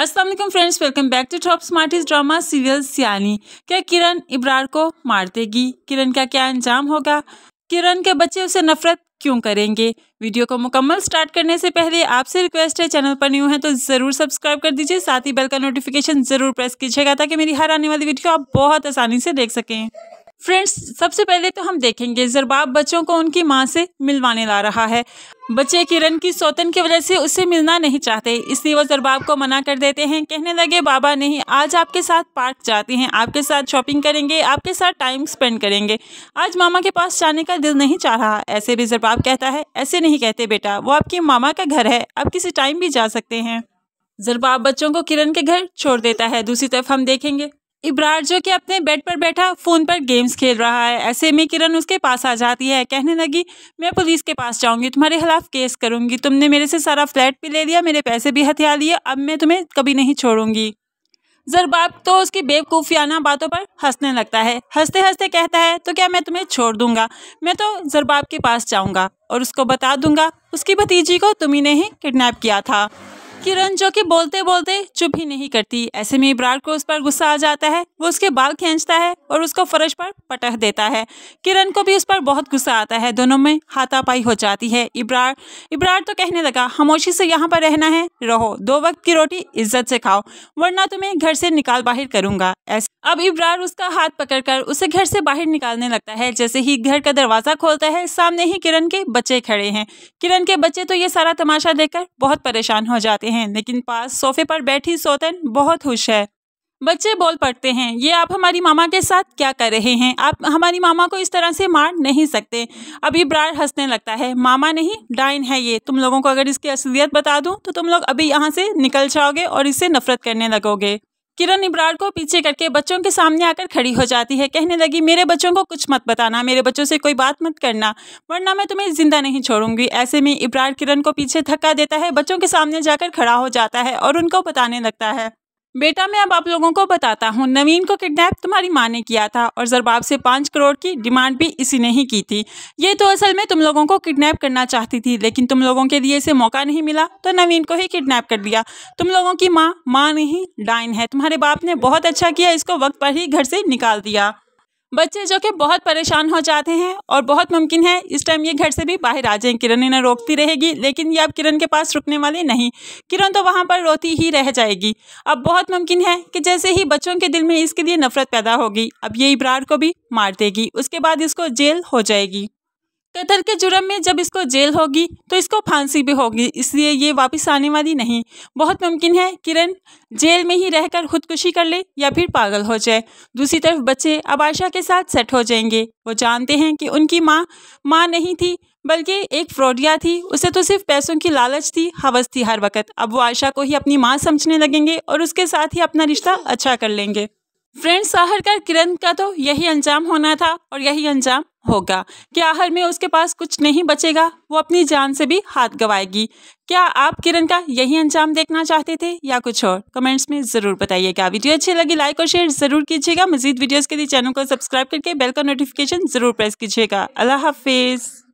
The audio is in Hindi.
Aslam friends welcome back to top smarties drama serial सियानी क्या किरण इब्रार को मार देगी किरण का क्या अंजाम होगा किरण के बच्चे उसे नफरत क्यों करेंगे वीडियो को मुकम्मल स्टार्ट करने से पहले आपसे रिक्वेस्ट है चैनल पर न्यू है तो ज़रूर सब्सक्राइब कर दीजिए साथ ही बेल का नोटिफिकेशन ज़रूर प्रेस कीजिएगा ताकि मेरी हर आने वाली वीडियो आप बहुत आसानी से देख सकें फ्रेंड्स सबसे पहले तो हम देखेंगे जरबाब बच्चों को उनकी माँ से मिलवाने ला रहा है बच्चे किरण की सौतन की वजह से उसे मिलना नहीं चाहते इसलिए वो जरबाब को मना कर देते हैं कहने लगे बाबा नहीं आज आपके साथ पार्क जाते हैं आपके साथ शॉपिंग करेंगे आपके साथ टाइम स्पेंड करेंगे आज मामा के पास जाने का दिल नहीं चाह रहा ऐसे भी जरबाब कहता है ऐसे नहीं कहते बेटा वो आपकी मामा का घर है आप किसी टाइम भी जा सकते हैं जरबाब बच्चों को किरण के घर छोड़ देता है दूसरी तरफ हम देखेंगे इब्रार जो कि अपने बेड पर बैठा फ़ोन पर गेम्स खेल रहा है ऐसे में किरण उसके पास आ जाती है कहने लगी मैं पुलिस के पास जाऊंगी तुम्हारे खिलाफ केस करूंगी तुमने मेरे से सारा फ्लैट भी ले लिया मेरे पैसे भी हथिया लिए अब मैं तुम्हें कभी नहीं छोड़ूंगी जरबाब तो उसकी बेवकूफ़ियाना बातों पर हंसने लगता है हंसते हंसते कहता है तो क्या मैं तुम्हें छोड़ दूंगा मैं तो जरबाब के पास जाऊंगा और उसको बता दूंगा उसकी भतीजी को तुम्ही ही किडनैप किया था किरण जो कि बोलते बोलते चुप ही नहीं करती ऐसे में इब्रार को उस पर गुस्सा आ जाता है वो उसके बाल खींचता है और उसको फर्श पर पटक देता है किरण को भी उस पर बहुत गुस्सा आता है दोनों में हाथापाई हो जाती है इब्रार इब्रार तो कहने लगा खामोशी से यहाँ पर रहना है रहो दो वक्त की रोटी इज्जत से खाओ वरना तुम्हें घर से निकाल बाहर करूंगा ऐसे अब इब्रार उसका हाथ पकड़कर उसे घर से बाहर निकालने लगता है जैसे ही घर का दरवाजा खोलता है सामने ही किरण के बच्चे खड़े हैं किरण के बच्चे तो ये सारा तमाशा देखकर बहुत परेशान हो जाते हैं जाते हैं लेकिन पास सोफे पर बैठी सोतन बहुत खुश है बच्चे बोल पड़ते हैं ये आप हमारी मामा के साथ क्या कर रहे हैं आप हमारी मामा को इस तरह से मार नहीं सकते अभी ब्रार हंसने लगता है मामा नहीं डाइन है ये तुम लोगों को अगर इसकी असलियत बता दूं तो तुम लोग अभी यहाँ से निकल जाओगे और इससे नफरत करने लगोगे किरण इब्रार को पीछे करके बच्चों के सामने आकर खड़ी हो जाती है कहने लगी मेरे बच्चों को कुछ मत बताना मेरे बच्चों से कोई बात मत करना वरना मैं तुम्हें ज़िंदा नहीं छोड़ूंगी ऐसे में इब्राड किरण को पीछे धक्का देता है बच्चों के सामने जाकर खड़ा हो जाता है और उनको बताने लगता है बेटा मैं अब आप लोगों को बताता हूँ नवीन को किडनैप तुम्हारी माँ ने किया था और जरबाब से पाँच करोड़ की डिमांड भी इसी ने ही की थी ये तो असल में तुम लोगों को किडनैप करना चाहती थी लेकिन तुम लोगों के लिए इसे मौका नहीं मिला तो नवीन को ही किडनैप कर दिया तुम लोगों की माँ माँ नहीं डाइन है तुम्हारे बाप ने बहुत अच्छा किया इसको वक्त पर ही घर से निकाल दिया बच्चे जो कि बहुत परेशान हो जाते हैं और बहुत मुमकिन है इस टाइम ये घर से भी बाहर आ जाएं किरण इन्हें रोकती रहेगी लेकिन ये अब किरण के पास रुकने वाली नहीं किरण तो वहाँ पर रोती ही रह जाएगी अब बहुत मुमकिन है कि जैसे ही बच्चों के दिल में इसके लिए नफरत पैदा होगी अब ये इब्रार को भी मार देगी उसके बाद इसको जेल हो जाएगी कतर के जुर्म में जब इसको जेल होगी तो इसको फांसी भी होगी इसलिए ये वापस आने वाली नहीं बहुत मुमकिन है किरण जेल में ही रहकर खुदकुशी कर ले या फिर पागल हो जाए दूसरी तरफ बच्चे अब आयशा के साथ सेट हो जाएंगे वो जानते हैं कि उनकी माँ माँ नहीं थी बल्कि एक फ्रॉडिया थी उसे तो सिर्फ पैसों की लालच थी हवस थी हर वक्त अब वो आयशा को ही अपनी माँ समझने लगेंगे और उसके साथ ही अपना रिश्ता अच्छा कर लेंगे फ्रेंड्स साहर का किरण का तो यही अंजाम होना था और यही अंजाम होगा क्या आखिर में उसके पास कुछ नहीं बचेगा वो अपनी जान से भी हाथ गवाएगी क्या आप किरण का यही अंजाम देखना चाहते थे या कुछ और कमेंट्स में ज़रूर बताइएगा वीडियो अच्छी लगी लाइक और शेयर ज़रूर कीजिएगा मजीद वीडियोज़ के लिए चैनल को सब्सक्राइब करके बेल का नोटिफिकेशन ज़रूर प्रेस कीजिएगा अल्लाह हाफिज़